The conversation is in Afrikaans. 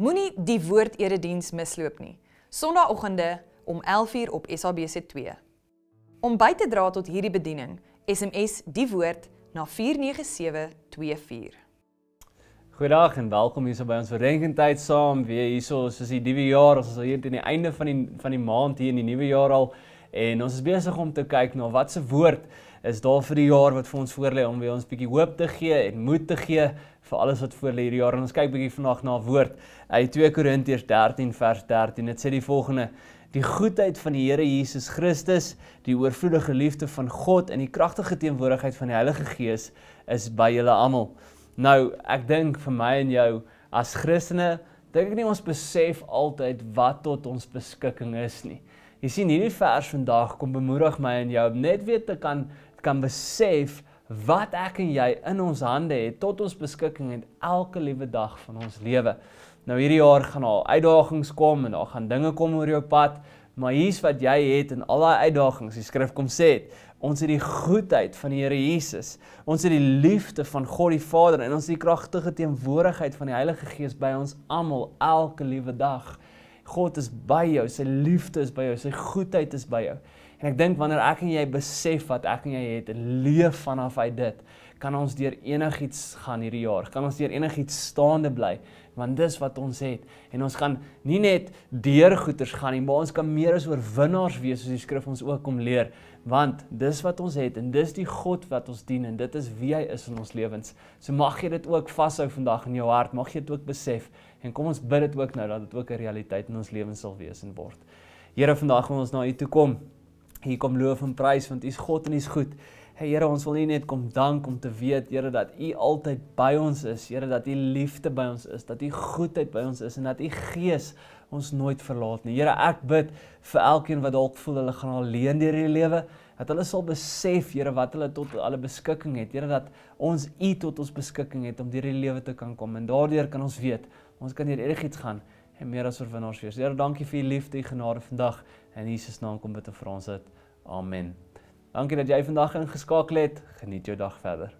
Moenie die woord erediens misloop nie. Sondagoggende om 11:00 op SABC2. Om by te dra tot hierdie bediening, SMS die woord na 49724. Goeiedag en welkom hier so by ons verenigingtyd saam. Weer hier so, soos die nuwe jaar, ons is hier teen die einde van die van die maand hier in die nuwe jaar al en ons is besig om te kyk na wat se woord is daar vir die jaar wat vir ons voorlê om weer ons bietjie hoop te gee en moed te gee vir alles wat voorlê hierdie jaar. En ons kyk bietjie vandag na woord uit 2 Korintiërs 13 vers 13. Dit sê die volgende: Die goedheid van die Here Jesus Christus, die oorvloedige liefde van God en die kragtige teenwoordigheid van die Heilige Gees is by julle almal. Nou, ek dink vir my en jou as Christene, dink ek nie ons besef altyd wat tot ons beskikking is nie. Jy sien hierdie vers vandag kom bemoedig my en jou om net weer te kan kan besef wat ek en jy in ons hande het tot ons beskikking en elke liewe dag van ons lewe. Nou hierdie jaar gaan al uitdagings kom en daar gaan dinge kom oor jou pad, maar hier's wat jy het en al daai uitdagings, die skrif kom sê het, ons het die goedheid van die Here Jesus. Ons het die liefde van God die Vader en ons het die kragtige teenwoordigheid van die Heilige Gees by ons almal elke liewe dag. God is by jou, sy liefde is by jou, sy goedheid is by jou. En ek dink wanneer ek en jy besef wat ek en jy het en leef vanaf uit dit, kan ons deur enigiets gaan hierdie jaar. Kan ons deur enigiets staande bly, want dis wat ons het. En ons gaan nie net deur goeters gaan nie, maar ons kan meer as oorwinnaars wees soos die skrif ons ook om leer, want dis wat ons het en dis die God wat ons dien en dit is wie hy is in ons lewens. So mag jy dit ook vashou vandag in jou hart, mag jy dit ook besef en kom ons bid dit ook nou dat dit ook 'n realiteit in ons lewens sal wees en word. Here, vandag wil ons na U toe kom. U kom loof en prys want U is God en U is goed. Hey Here, ons wil U net kom dank om te weet, Here, dat U altyd by ons is. Here, dat U liefde by ons is, dat U goedheid by ons is en dat U Gees ons nooit verlaat nie. Here, ek bid vir elkeen wat dalk voel hulle gaan alleen deur hierdie lewe dat hulle sal besef Here wat hulle tot alle beskikking het. Here dat ons U tot ons beskikking het om deur hierdie lewe te kan kom en daardeur kan ons weet Ons kan hier enigiets gaan en meer as oorwinnaars wees. Here, dankie vir u liefde en genade vandag. In Jesus naam kom bid en vra ons dit. Amen. Dankie dat jy vandag ingeskakel het. Geniet jou dag verder.